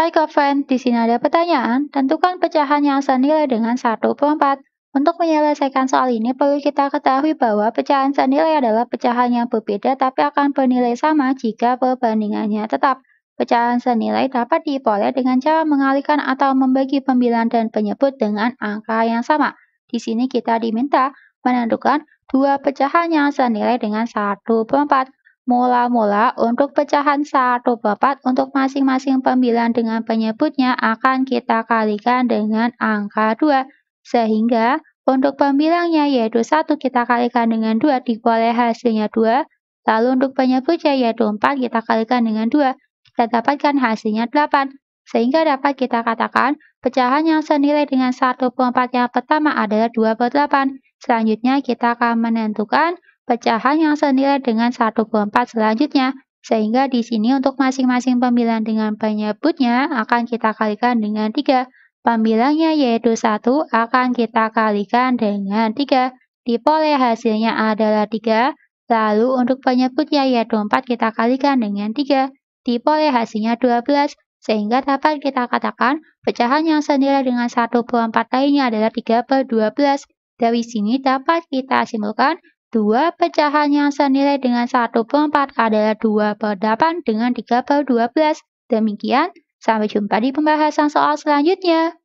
Hai fan, di sini ada pertanyaan. Tentukan pecahan yang senilai dengan 1 4. Untuk menyelesaikan soal ini, perlu kita ketahui bahwa pecahan senilai adalah pecahan yang berbeda tapi akan bernilai sama jika perbandingannya tetap. Pecahan senilai dapat diperoleh dengan cara mengalihkan atau membagi pembilang dan penyebut dengan angka yang sama. Di sini kita diminta menentukan dua pecahan yang senilai dengan 1 4. Mula-mula untuk pecahan 1/4 untuk masing-masing pembilang dengan penyebutnya akan kita kalikan dengan angka 2. Sehingga untuk pembilangnya yaitu 1 kita kalikan dengan 2 diperoleh hasilnya 2. Lalu untuk penyebutnya yaitu 4 kita kalikan dengan 2. Kita dapatkan hasilnya 8. Sehingga dapat kita katakan pecahan yang senilai dengan 1 per 4 yang pertama adalah 2 per 8. Selanjutnya kita akan menentukan pecahan yang senilai dengan 1,4 selanjutnya. Sehingga di sini untuk masing-masing pembilang dengan penyebutnya akan kita kalikan dengan 3. Pembilangnya yaitu 1 akan kita kalikan dengan 3. Diperoleh hasilnya adalah 3. Lalu untuk penyebutnya yaitu 4 kita kalikan dengan 3. Diperoleh hasilnya 12. Sehingga dapat kita katakan pecahan yang senilai dengan 1 per 4 lainnya adalah 3 per 12. Dari sini dapat kita simpulkan 2 pecahan yang senilai dengan 1 per 4 adalah 2 per 8 dengan 3 per 12. Demikian, sampai jumpa di pembahasan soal selanjutnya.